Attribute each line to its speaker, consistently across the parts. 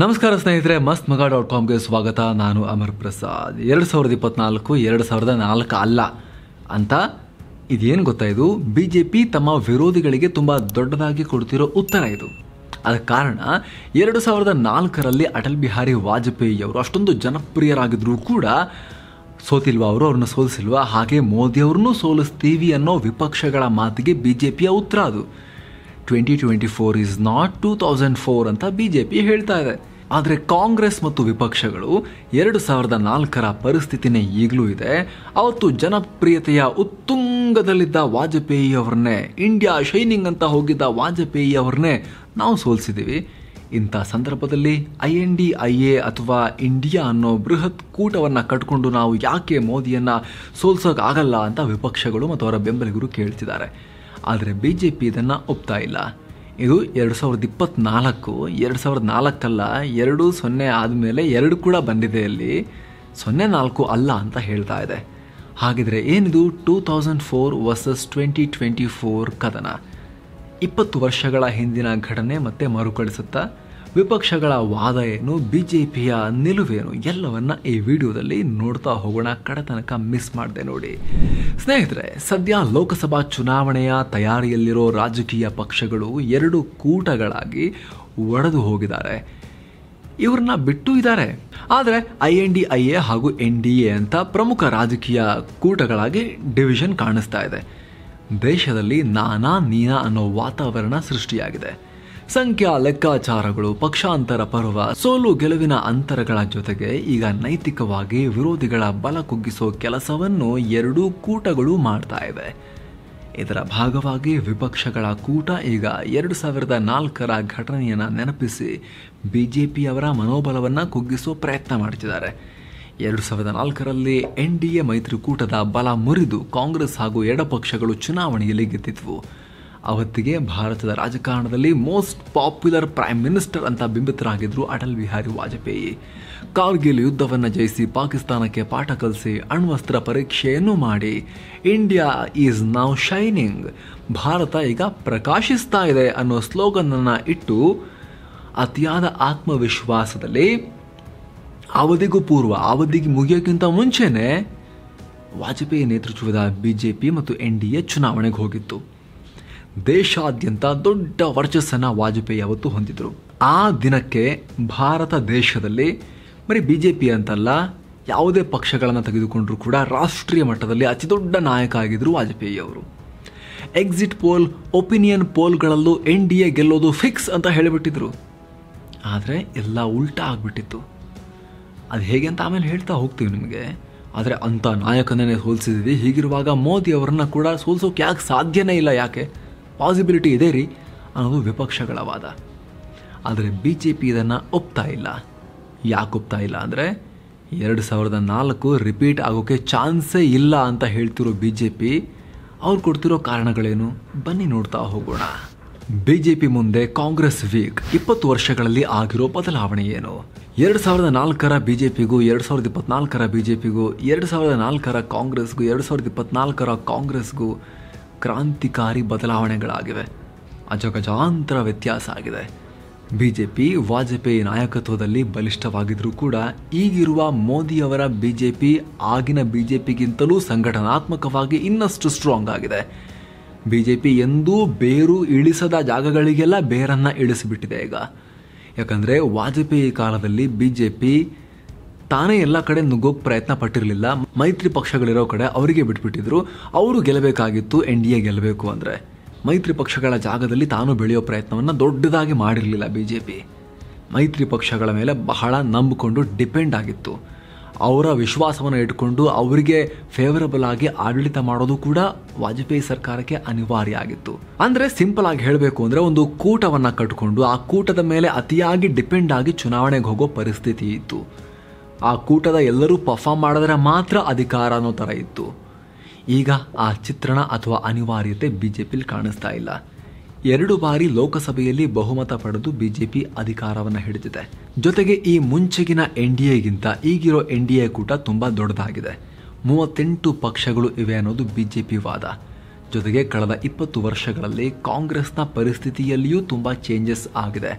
Speaker 1: ನಮಸ್ಕಾರ ಸ್ನೇಹಿತರೆ ಮಸ್ತ್ ಮಗ ಡಾಟ್ ಕಾಮ್ಗೆ ಸ್ವಾಗತ ನಾನು ಅಮರ್ ಪ್ರಸಾದ್ ಎರಡು ಸಾವಿರದ ಇಪ್ಪತ್ನಾಲ್ಕು ಎರಡು ಸಾವಿರದ ನಾಲ್ಕು ಅಲ್ಲ ಅಂತ ಇದೇನು ಗೊತ್ತಾ ಇದು ಬಿ ಜೆ ಪಿ ತಮ್ಮ ವಿರೋಧಿಗಳಿಗೆ ತುಂಬ ದೊಡ್ಡದಾಗಿ ಕೊಡ್ತಿರೋ ಉತ್ತರ ಇದು ಅದ ಕಾರಣ ಎರಡು ಸಾವಿರದ ನಾಲ್ಕರಲ್ಲಿ ಅಟಲ್ ಬಿಹಾರಿ ವಾಜಪೇಯಿ ಅವರು ಅಷ್ಟೊಂದು ಜನಪ್ರಿಯರಾಗಿದ್ದರೂ ಕೂಡ ಸೋತಿಲ್ವಾ ಅವರು ಅವ್ರನ್ನ ಸೋಲಿಸಿಲ್ವಾ ಹಾಗೆ ಮೋದಿಯವ್ರನ್ನೂ ಸೋಲಿಸ್ತೀವಿ ಅನ್ನೋ ವಿಪಕ್ಷಗಳ ಮಾತಿಗೆ ಬಿ ಜೆ ಪಿಯ ಉತ್ತರ ಅದು twenty twenty four is not two thousand four ಅಂತ ಬಿ ಜೆ ಪಿ ಹೇಳ್ತಾ ಇದೆ ಆದರೆ ಕಾಂಗ್ರೆಸ್ ಮತ್ತು ವಿಪಕ್ಷಗಳು ಎರಡು ಸಾವಿರದ ನಾಲ್ಕರ ಪರಿಸ್ಥಿತಿನೇ ಈಗಲೂ ಇದೆ ಅವತ್ತು ಜನಪ್ರಿಯತೆಯ ಉತ್ತುಂಗದಲ್ಲಿದ್ದ ವಾಜಪೇಯಿ ಅವ್ರನ್ನೇ ಇಂಡಿಯಾ ಶೈನಿಂಗ್ ಅಂತ ಹೋಗಿದ್ದ ವಾಜಪೇಯಿ ಅವ್ರನ್ನೇ ನಾವು ಸೋಲಿಸಿದ್ದೀವಿ ಇಂಥ ಸಂದರ್ಭದಲ್ಲಿ I N D I A ಅಥವಾ ಇಂಡಿಯಾ ಅನ್ನೋ ಬೃಹತ್ ಕೂಟವನ್ನು ಕಟ್ಕೊಂಡು ನಾವು ಯಾಕೆ ಮೋದಿಯನ್ನು ಸೋಲ್ಸೋಕ್ಕಾಗಲ್ಲ ಅಂತ ವಿಪಕ್ಷಗಳು ಮತ್ತು ಅವರ ಬೆಂಬಲಿಗರು ಕೇಳ್ತಿದ್ದಾರೆ ಆದರೆ ಬಿ ಜೆ ಪಿ ಇದನ್ನು ಒಪ್ತಾ ಇಲ್ಲ ಇದು ಎರಡು ಸಾವಿರದ ಇಪ್ಪತ್ತ್ನಾಲ್ಕು ಎರಡು ಸಾವಿರದ ನಾಲ್ಕಲ್ಲ ಎರಡು ಸೊನ್ನೆ ಆದಮೇಲೆ ಎರಡು ಕೂಡ ಬಂದಿದೆ ಅಲ್ಲಿ ಸೊನ್ನೆ ನಾಲ್ಕು ಅಲ್ಲ ಅಂತ ಹೇಳ್ತಾ ಇದೆ ಹಾಗಿದ್ರೆ ಏನಿದು two thousand four versus twenty twenty four ಕದನ ಇಪ್ಪತ್ತು ವರ್ಷಗಳ ಹಿಂದಿನ ಘಟನೆ ಮತ್ತೆ ಮರುಕಳಿಸುತ್ತಾ ವಿಪಕ್ಷಗಳ ವಾದ ಏನು ಬಿಜೆಪಿಯ ನಿಲುವೇನು ಎಲ್ಲವನ್ನ ಈ ವಿಡಿಯೋದಲ್ಲಿ ನೋಡ್ತಾ ಹೋಗೋಣ ಕಡತನಕ ಮಿಸ್ ಮಾಡಿದೆ ನೋಡಿ ಸ್ನೇಹಿತರೆ ಸದ್ಯ ಲೋಕಸಭಾ ಚುನಾವಣೆಯ ತಯಾರಿಯಲ್ಲಿರೋ ರಾಜಕೀಯ ಪಕ್ಷಗಳು ಎರಡು ಕೂಟಗಳಾಗಿ ಒಡೆದು ಹೋಗಿದ್ದಾರೆ ಇವ್ರನ್ನ ಬಿಟ್ಟು ಇದ್ದಾರೆ ಆದರೆ I N D I A ಹಾಗೂ ಎನ್ ಡಿ ಎ ಅಂತ ಪ್ರಮುಖ ರಾಜಕೀಯ ಕೂಟಗಳಾಗಿ ಡಿವಿಷನ್ ಕಾಣಿಸ್ತಾ ಇದೆ ದೇಶದಲ್ಲಿ ನಾನಾ ನೀನಾ ಅನ್ನೋ ವಾತಾವರಣ ಸೃಷ್ಟಿಯಾಗಿದೆ ಸಂಖ್ಯಾ ಲೆಕ್ಕಾಚಾರಗಳು ಪಕ್ಷಾಂತರ ಪರ್ವ ಸೋಲು ಗೆಲುವಿನ ಅಂತರಗಳ ಜೊತೆಗೆ ಈಗ ನೈತಿಕವಾಗಿ ವಿರೋಧಿಗಳ ಬಲ ಕುಗ್ಗಿಸೋ ಕೆಲಸವನ್ನು ಎರಡೂ ಕೂಟಗಳು ಮಾಡ್ತಾ ಇವೆ ಇದರ ಭಾಗವಾಗಿ ವಿಪಕ್ಷಗಳ ಕೂಟ ಈಗ ಎರಡು ಸಾವಿರದ ನಾಲ್ಕರ ಘಟನೆಯನ್ನು ನೆನಪಿಸಿ ಬಿಜೆಪಿಯವರ ಮನೋಬಲವನ್ನು ಕುಗ್ಗಿಸೋ ಪ್ರಯತ್ನ ಮಾಡ್ತಿದ್ದಾರೆ ಎರಡು ಸಾವಿರದ ನಾಲ್ಕರಲ್ಲಿ ಎನ್ ಡಿ ಎ ಮೈತ್ರಿಕೂಟದ ಬಲ ಮುರಿದು ಕಾಂಗ್ರೆಸ್ ಹಾಗೂ ಎಡಪಕ್ಷಗಳು ಚುನಾವಣೆಯಲ್ಲಿ ಗೆದ್ದಿದ್ವು ಅವತ್ತಿಗೆ ಭಾರತದ ರಾಜಕಾರಣದಲ್ಲಿ ಮೋಸ್ಟ್ ಪಾಪ್ಯುಲರ್ ಪ್ರೈಮ್ ಮಿನಿಸ್ಟರ್ ಅಂತ ಬಿಂಬಿತರಾಗಿದ್ದರು ಅಟಲ್ ಬಿಹಾರಿ ವಾಜಪೇಯಿ ಕಾರ್ಗಿಲ್ ಯುದ್ಧವನ್ನು ಜಯಿಸಿ ಪಾಕಿಸ್ತಾನಕ್ಕೆ ಪಾಠ ಕಲಿಸಿ ಅಣ್ವಸ್ತ್ರ ಪರೀಕ್ಷೆಯನ್ನು ಮಾಡಿ ಇಂಡಿಯಾ ಈಸ್ ನೌ ಶೈನಿಂಗ್ ಭಾರತ ಈಗ ಪ್ರಕಾಶಿಸ್ತಾ ಇದೆ ಅನ್ನೋ ಸ್ಲೋಗನನ್ನು ಇಟ್ಟು ಅತಿಯಾದ ಆತ್ಮವಿಶ್ವಾಸದಲ್ಲಿ ಅವಧಿಗೂ ಪೂರ್ವ ಅವಧಿಗೆ ಮುಗಿಯೋಕ್ಕಿಂತ ಮುಂಚೆನೇ ವಾಜಪೇಯಿ ನೇತೃತ್ವದ ಬಿಜೆಪಿ ಮತ್ತು ಎನ್ ಡಿ ಎ ಚುನಾವಣೆಗೆ ಹೋಗಿತ್ತು ದೇಶಾದ್ಯಂತ ದೊಡ್ಡ ವರ್ಚಸ್ಸನ್ನು ವಾಜಪೇಯಿ ಅವತ್ತು ಹೊಂದಿದ್ರು ಆ ದಿನಕ್ಕೆ ಭಾರತ ದೇಶದಲ್ಲಿ ಬರೀ ಬಿ ಜೆ ಪಿ ಅಂತಲ್ಲ ಯಾವುದೇ ಪಕ್ಷಗಳನ್ನು ತೆಗೆದುಕೊಂಡರೂ ಕೂಡ ರಾಷ್ಟ್ರೀಯ ಮಟ್ಟದಲ್ಲಿ ಅತಿ ದೊಡ್ಡ ನಾಯಕ ಆಗಿದ್ದರು ವಾಜಪೇಯಿ ಅವರು ಎಕ್ಸಿಟ್ ಪೋಲ್ ಒಪಿನಿಯನ್ ಪೋಲ್ಗಳಲ್ಲೂ ಎನ್ ಡಿ ಎ ಗೆಲ್ಲೋದು ಫಿಕ್ಸ್ ಅಂತ ಹೇಳಿಬಿಟ್ಟಿದ್ರು ಆದರೆ ಎಲ್ಲ ಉಲ್ಟಾ ಆಗಿಬಿಟ್ಟಿತ್ತು ಅದು ಹೇಗೆ ಅಂತ ಆಮೇಲೆ ಹೇಳ್ತಾ ಹೋಗ್ತೀವಿ ನಿಮಗೆ ಆದರೆ ಅಂಥ ನಾಯಕನೇ ಸೋಲಿಸಿದ್ದೀವಿ ಹೀಗಿರುವಾಗ ಮೋದಿ ಅವರನ್ನು ಕೂಡ ಸೋಲ್ಸೋಕೆ ಯಾಕೆ ಸಾಧ್ಯನೇ ಇಲ್ಲ ಯಾಕೆ ಪಾಸಿಬಿಲಿಟಿ ಇದೆ ರೀ ಅನ್ನೋದು ವಿಪಕ್ಷಗಳ ವಾದ ಆದರೆ ಬಿ ಜೆ ಪಿ ಇದನ್ನು ಒಪ್ತಾ ಇಲ್ಲ ಯಾಕೆ ಒಪ್ತಾ ಇಲ್ಲ ಅಂದರೆ ಎರಡು ಸಾವಿರದ ನಾಲ್ಕು ರಿಪೀಟ್ ಆಗೋಕ್ಕೆ ಚಾನ್ಸೇ ಇಲ್ಲ ಅಂತ ಹೇಳ್ತಿರೋ ಬಿ ಜೆ ಪಿ ಅವ್ರು ಕೊಡ್ತಿರೋ ಕಾರಣಗಳೇನು ಬನ್ನಿ ನೋಡ್ತಾ ಹೋಗೋಣ ಬಿ ಜೆ ಪಿ ಮುಂದೆ ಕಾಂಗ್ರೆಸ್ ವೀಕ್ ಇಪ್ಪತ್ತು ವರ್ಷಗಳಲ್ಲಿ ಆಗಿರೋ ಬದಲಾವಣೆ ಏನು ಎರಡು ಸಾವಿರದ ನಾಲ್ಕರ ಬಿ ಜೆ ಪಿಗೂ ಎರಡು ಸಾವಿರದ ಇಪ್ಪತ್ತ್ನಾಲ್ಕರ ಬಿ ಜೆ ಪಿಗೂ ಎರಡು ಸಾವಿರದ ನಾಲ್ಕರ ಕಾಂಗ್ರೆಸ್ಗೂ ಎರಡು ಸಾವಿರದ ಇಪ್ಪತ್ನಾಲ್ಕರ ಕಾಂಗ್ರೆಸ್ಗೂ ಕ್ರಾಂತಿಕಾರಿ ಬದಲಾವಣೆಗಳಾಗಿವೆ ಅಜಗಜಾಂತರ ವ್ಯತ್ಯಾಸ ಆಗಿದೆ ಬಿ ಜೆ ಪಿ ವಾಜಪೇಯಿ ನಾಯಕತ್ವದಲ್ಲಿ ಬಲಿಷ್ಠವಾಗಿದ್ದರೂ ಕೂಡ ಈಗಿರುವ ಮೋದಿಯವರ ಬಿ ಜೆ ಪಿ ಆಗಿನ ಬಿ ಜೆ ಪಿಗಿಂತಲೂ ಸಂಘಟನಾತ್ಮಕವಾಗಿ ಇನ್ನಷ್ಟು ಸ್ಟ್ರಾಂಗ್ ಆಗಿದೆ ಬಿ ಜೆ ಪಿ ಎಂದೂ ಬೇರು ಇಳಿಸದ ಜಾಗಗಳಿಗೆಲ್ಲ ಬೇರನ್ನು ಇಳಿಸಿಬಿಟ್ಟಿದೆ ಈಗ ಯಾಕಂದರೆ ವಾಜಪೇಯಿ ಕಾಲದಲ್ಲಿ ಬಿ ಜೆ ಪಿ ತಾನೇ ಎಲ್ಲ ಕಡೆ ನುಗ್ಗೋಕ್ ಪ್ರಯತ್ನ ಪಟ್ಟಿರಲಿಲ್ಲ ಮೈತ್ರಿ ಪಕ್ಷಗಳಿರೋ ಕಡೆ ಅವರಿಗೆ ಬಿಟ್ಬಿಟ್ಟಿದ್ರು ಅವರು ಗೆಲ್ಲಬೇಕಾಗಿತ್ತು ಎನ್ ಡಿ ಎ ಗೆಲ್ಲಬೇಕು ಅಂದರೆ ಮೈತ್ರಿ ಪಕ್ಷಗಳ ಜಾಗದಲ್ಲಿ ತಾನು ಬೆಳೆಯೋ ಪ್ರಯತ್ನವನ್ನು ದೊಡ್ಡದಾಗಿ ಮಾಡಿರಲಿಲ್ಲ ಬಿ ಜೆ ಪಿ ಮೈತ್ರಿ ಪಕ್ಷಗಳ ಮೇಲೆ ಬಹಳ ನಂಬಿಕೊಂಡು ಡಿಪೆಂಡ್ ಆಗಿತ್ತು ಅವರ ವಿಶ್ವಾಸವನ್ನು ಇಟ್ಕೊಂಡು ಅವರಿಗೆ ಫೇವರಬಲ್ ಆಗಿ ಆಡಳಿತ ಮಾಡೋದು ಕೂಡ ವಾಜಪೇಯಿ ಸರ್ಕಾರಕ್ಕೆ ಅನಿವಾರ್ಯ ಆಗಿತ್ತು ಅಂದರೆ ಸಿಂಪಲ್ ಆಗಿ ಹೇಳಬೇಕು ಅಂದರೆ ಒಂದು ಕೂಟವನ್ನು ಕಟ್ಕೊಂಡು ಆ ಕೂಟದ ಮೇಲೆ ಅತಿಯಾಗಿ ಡಿಪೆಂಡ್ ಆಗಿ ಚುನಾವಣೆಗೆ ಹೋಗೋ ಪರಿಸ್ಥಿತಿ ಇತ್ತು ಆ ಕೂಟದ ಎಲ್ಲರೂ ಪರ್ಫಾಮ್ ಮಾಡಿದ್ರೆ ಮಾತ್ರ ಅಧಿಕಾರ ಅನ್ನೋ ಥರ ಇತ್ತು ಈಗ ಆ ಚಿತ್ರಣ ಅಥವಾ ಅನಿವಾರ್ಯತೆ ಬಿ ಜೆ ಕಾಣಿಸ್ತಾ ಇಲ್ಲ ಎರಡು ಬಾರಿ ಲೋಕಸಭೆಯಲ್ಲಿ ಬಹುಮತ ಪಡೆದು ಬಿ ಜೆ ಪಿ ಅಧಿಕಾರವನ್ನು ಹಿಡಿದಿದೆ ಜೊತೆಗೆ ಈ ಮುಂಚೆಗಿನ ಎನ್ ಡಿ ಎಗಿಂತ ಈಗಿರೋ ಎನ್ ಡಿ ಎ ಕೂಟ ತುಂಬ ದೊಡ್ಡದಾಗಿದೆ ಮೂವತ್ತೆಂಟು ಪಕ್ಷಗಳು ಇವೆ ಅನ್ನೋದು ಬಿ ಜೆ ಪಿ ವಾದ ಜೊತೆಗೆ ಕಳೆದ ಇಪ್ಪತ್ತು ವರ್ಷಗಳಲ್ಲಿ ಕಾಂಗ್ರೆಸ್ನ ಪರಿಸ್ಥಿತಿಯಲ್ಲಿಯೂ ತುಂಬ ಚೇಂಜಸ್ ಆಗಿದೆ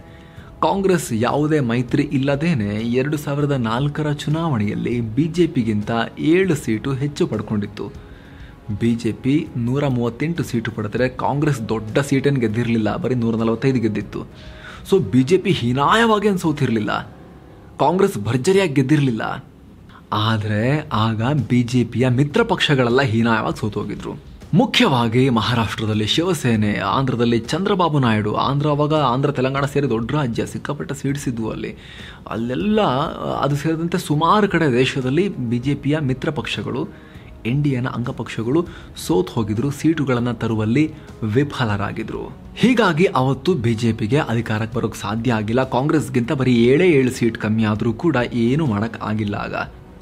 Speaker 1: ಕಾಂಗ್ರೆಸ್ ಯಾವುದೇ ಮೈತ್ರಿ ಇಲ್ಲದೇನೆ ಎರಡು ಸಾವಿರದ ನಾಲ್ಕರ ಚುನಾವಣೆಯಲ್ಲಿ ಬಿ ಜೆ ಪಿಗಿಂತ ಏಳು ಸೀಟು ಹೆಚ್ಚು ಪಡ್ಕೊಂಡಿತ್ತು ಬಿ ಜೆ ಪಿ ನೂರ ಮೂವತ್ತೆಂಟು ಸೀಟು ಪಡೆದರೆ ಕಾಂಗ್ರೆಸ್ ದೊಡ್ಡ ಸೀಟನ್ನು ಗೆದ್ದಿರಲಿಲ್ಲ ಬರೀ ನೂರ ನಲವತ್ತೈದು ಗೆದ್ದಿತ್ತು ಸೊ ಬಿ ಜೆ ಪಿ ಹೀನಾಯವಾಗಿ ಏನು ಕಾಂಗ್ರೆಸ್ ಭರ್ಜರಿಯಾಗಿ ಗೆದ್ದಿರಲಿಲ್ಲ ಆದರೆ ಆಗ ಬಿ ಜೆ ಪಿಯ ಮಿತ್ರ ಪಕ್ಷಗಳೆಲ್ಲ ಹೀನಾಯವಾಗಿ ಸೋತೋಗಿದ್ರು ಮುಖ್ಯವಾಗಿ ಮಹಾರಾಷ್ಟ್ರದಲ್ಲಿ ಶಿವಸೇನೆ ಆಂಧ್ರದಲ್ಲಿ ಚಂದ್ರಬಾಬು ನಾಯ್ಡು ಆಂಧ್ರ ಅವಾಗ ಆಂಧ್ರ ತೆಲಂಗಾಣ ಸೇರಿ ದೊಡ್ಡ ರಾಜ್ಯ ಸಿಕ್ಕಾಪಟ್ಟ ಸೀಟ್ಸ್ ಅಲ್ಲಿ ಅಲ್ಲೆಲ್ಲ ಅದು ಸೇರಿದಂತೆ ಸುಮಾರು ಕಡೆ ದೇಶದಲ್ಲಿ ಬಿ ಜೆ ಪಿಯ ಮಿತ್ರ ಪಕ್ಷಗಳು ಎನ್ ಡಿ ಎನ ಅಂಗಪಕ್ಷಗಳು ಸೋತ್ ಹೋಗಿದ್ರು ಸೀಟುಗಳನ್ನು ತರುವಲ್ಲಿ ವಿಫಲರಾಗಿದ್ರು ಹೀಗಾಗಿ ಅವತ್ತು ಬಿ ಜೆ ಪಿಗೆ ಅಧಿಕಾರಕ್ಕೆ ಬರೋಕ್ಕೆ ಸಾಧ್ಯ ಆಗಿಲ್ಲ ಕಾಂಗ್ರೆಸ್ಗಿಂತ ಬರೀ ಏಳೇ ಏಳು ಸೀಟ್ ಕಮ್ಮಿ ಆದರೂ ಕೂಡ ಏನೂ ಮಾಡೋಕ್ಕಾಗಿಲ್ಲ ಆಗ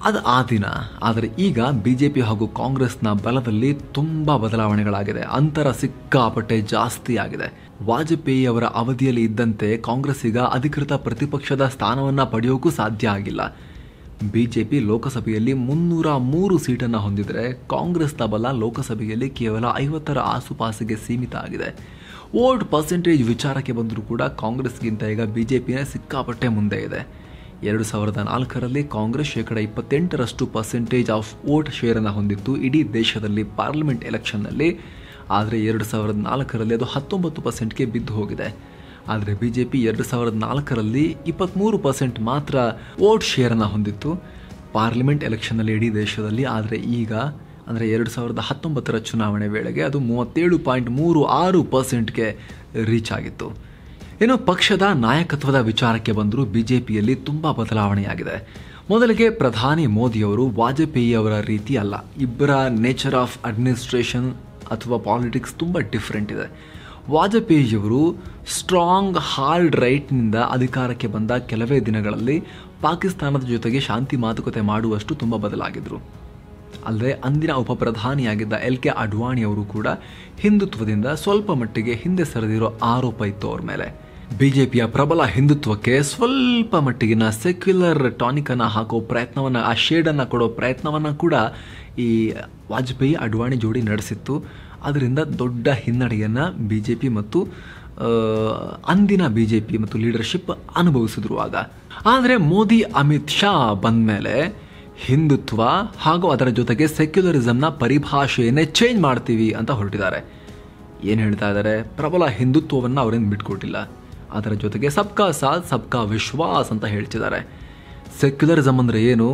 Speaker 1: ಅದು ಆ ದಿನ ಆದರೆ ಈಗ ಬಿ ಜೆ ಪಿ ಹಾಗೂ ಕಾಂಗ್ರೆಸ್ನ ಬಲದಲ್ಲಿ ತುಂಬ ಬದಲಾವಣೆಗಳಾಗಿದೆ ಅಂತರ ಸಿಕ್ಕಾಪಟ್ಟೆ ಜಾಸ್ತಿ ಆಗಿದೆ ವಾಜಪೇಯಿ ಅವರ ಅವಧಿಯಲ್ಲಿ ಇದ್ದಂತೆ ಕಾಂಗ್ರೆಸ್ ಈಗ ಅಧಿಕೃತ ಪ್ರತಿಪಕ್ಷದ ಸ್ಥಾನವನ್ನು ಪಡೆಯೋಕ್ಕೂ ಸಾಧ್ಯ ಆಗಿಲ್ಲ ಬಿ ಜೆ ಪಿ ಲೋಕಸಭೆಯಲ್ಲಿ ಮುನ್ನೂರ ಮೂರು ಸೀಟನ್ನು ಹೊಂದಿದರೆ ಕಾಂಗ್ರೆಸ್ನ ಬಲ ಲೋಕಸಭೆಯಲ್ಲಿ ಕೇವಲ ಐವತ್ತರ ಆಸುಪಾಸಿಗೆ ಸೀಮಿತ ಆಗಿದೆ ವೋಟ್ ಪರ್ಸೆಂಟೇಜ್ ವಿಚಾರಕ್ಕೆ ಬಂದರೂ ಕೂಡ ಕಾಂಗ್ರೆಸ್ಗಿಂತ ಈಗ ಬಿ ಜೆ ಪಿನೇ ಸಿಕ್ಕಾಪಟ್ಟೆ ಮುಂದೆ ಇದೆ ಎರಡು ಸಾವಿರದ ನಾಲ್ಕರಲ್ಲಿ ಕಾಂಗ್ರೆಸ್ ಶೇಕಡ ಇಪ್ಪತ್ತೆಂಟರಷ್ಟು ಪರ್ಸೆಂಟೇಜ್ ಆಫ್ ವೋಟ್ ಶೇರನ್ನು ಹೊಂದಿತ್ತು ಇಡೀ ದೇಶದಲ್ಲಿ ಪಾರ್ಲಿಮೆಂಟ್ ಎಲೆಕ್ಷನ್ನಲ್ಲಿ ಆದರೆ ಎರಡು ಸಾವಿರದ ನಾಲ್ಕರಲ್ಲಿ ಅದು ಹತ್ತೊಂಬತ್ತು ಪರ್ಸೆಂಟ್ಗೆ ಬಿದ್ದು ಹೋಗಿದೆ ಆದರೆ ಬಿ ಜೆ ಪಿ ಎರಡು ಸಾವಿರದ ನಾಲ್ಕರಲ್ಲಿ ಇಪ್ಪತ್ತ್ಮೂರು ಪರ್ಸೆಂಟ್ ಮಾತ್ರ ವೋಟ್ ಶೇರನ್ನು ಹೊಂದಿತ್ತು ಪಾರ್ಲಿಮೆಂಟ್ ಎಲೆಕ್ಷನ್ನಲ್ಲಿ ಇಡೀ ದೇಶದಲ್ಲಿ ಆದರೆ ಈಗ ಅಂದರೆ ಎರಡು ಸಾವಿರದ ಹತ್ತೊಂಬತ್ತರ ಚುನಾವಣೆ ವೇಳೆಗೆ ಅದು ಮೂವತ್ತೇಳು ಪಾಯಿಂಟ್ ಮೂರು ಆರು ಪರ್ಸೆಂಟ್ಗೆ ರೀಚ್ ಆಗಿತ್ತು ಇನ್ನು ಪಕ್ಷದ ನಾಯಕತ್ವದ ವಿಚಾರಕ್ಕೆ ಬಂದರೂ ಬಿಜೆಪಿಯಲ್ಲಿ ತುಂಬ ಬದಲಾವಣೆಯಾಗಿದೆ ಮೊದಲಿಗೆ ಪ್ರಧಾನಿ ಮೋದಿಯವರು ವಾಜಪೇಯಿ ಅವರ ರೀತಿ ಅಲ್ಲ ಇಬ್ಬರ ನೇಚರ್ ಆಫ್ ಅಡ್ಮಿನಿಸ್ಟ್ರೇಷನ್ ಅಥವಾ ಪಾಲಿಟಿಕ್ಸ್ ತುಂಬ ಡಿಫ್ರೆಂಟ್ ಇದೆ ವಾಜಪೇಯಿಯವರು ಸ್ಟ್ರಾಂಗ್ ಹಾರ್ಡ್ ರೈಟ್ನಿಂದ ಅಧಿಕಾರಕ್ಕೆ ಬಂದ ಕೆಲವೇ ದಿನಗಳಲ್ಲಿ ಪಾಕಿಸ್ತಾನದ ಜೊತೆಗೆ ಶಾಂತಿ ಮಾತುಕತೆ ಮಾಡುವಷ್ಟು ತುಂಬ ಬದಲಾಗಿದ್ದರು ಅಲ್ಲದೆ ಅಂದಿನ ಉಪಪ್ರಧಾನಿಯಾಗಿದ್ದ ಎಲ್ ಕೆ ಅಡ್ವಾಣಿಯವರು ಕೂಡ ಹಿಂದುತ್ವದಿಂದ ಸ್ವಲ್ಪ ಮಟ್ಟಿಗೆ ಹಿಂದೆ ಸರಿದಿರೋ ಆರೋಪ ಇತ್ತು ಅವ್ರ ಮೇಲೆ ಬಿಜೆಪಿಯ ಪ್ರಬಲ ಹಿಂದುತ್ವಕ್ಕೆ ಸ್ವಲ್ಪ ಮಟ್ಟಿಗಿನ ಸೆಕ್ಯುಲರ್ ಅನ್ನು ಹಾಕೋ ಪ್ರಯತ್ನವನ್ನ ಆ ಶೇಡನ್ನು ಕೊಡೋ ಪ್ರಯತ್ನವನ್ನ ಕೂಡ ಈ ವಾಜಪೇಯಿ ಅಡ್ವಾಣಿ ಜೋಡಿ ನಡೆಸಿತ್ತು ಅದರಿಂದ ದೊಡ್ಡ ಹಿನ್ನಡೆಯನ್ನು ಬಿಜೆಪಿ ಮತ್ತು ಅಂದಿನ ಬಿಜೆಪಿ ಮತ್ತು ಲೀಡರ್ಶಿಪ್ ಅನುಭವಿಸಿದ್ರು ಆಗ ಆದರೆ ಮೋದಿ ಅಮಿತ್ ಶಾ ಬಂದ ಮೇಲೆ ಹಿಂದುತ್ವ ಹಾಗೂ ಅದರ ಜೊತೆಗೆ ಸೆಕ್ಯುಲರಿಸಂನ ಪರಿಭಾಷೆಯನ್ನೇ ಚೇಂಜ್ ಮಾಡ್ತೀವಿ ಅಂತ ಹೊರಟಿದ್ದಾರೆ ಏನು ಹೇಳ್ತಾ ಇದ್ದಾರೆ ಪ್ರಬಲ ಹಿಂದುತ್ವವನ್ನು ಅವರಿಂದ ಬಿಟ್ಕೊಟ್ಟಿಲ್ಲ ಅದರ ಜೊತೆಗೆ ಸಬ್ಕಾ ಸಾಥ್ ಸಬ್ಕಾ ವಿಶ್ವಾಸ್ ಅಂತ ಹೇಳ್ತಿದ್ದಾರೆ ಸೆಕ್ಯುಲರಿಸಮ್ ಅಂದರೆ ಏನು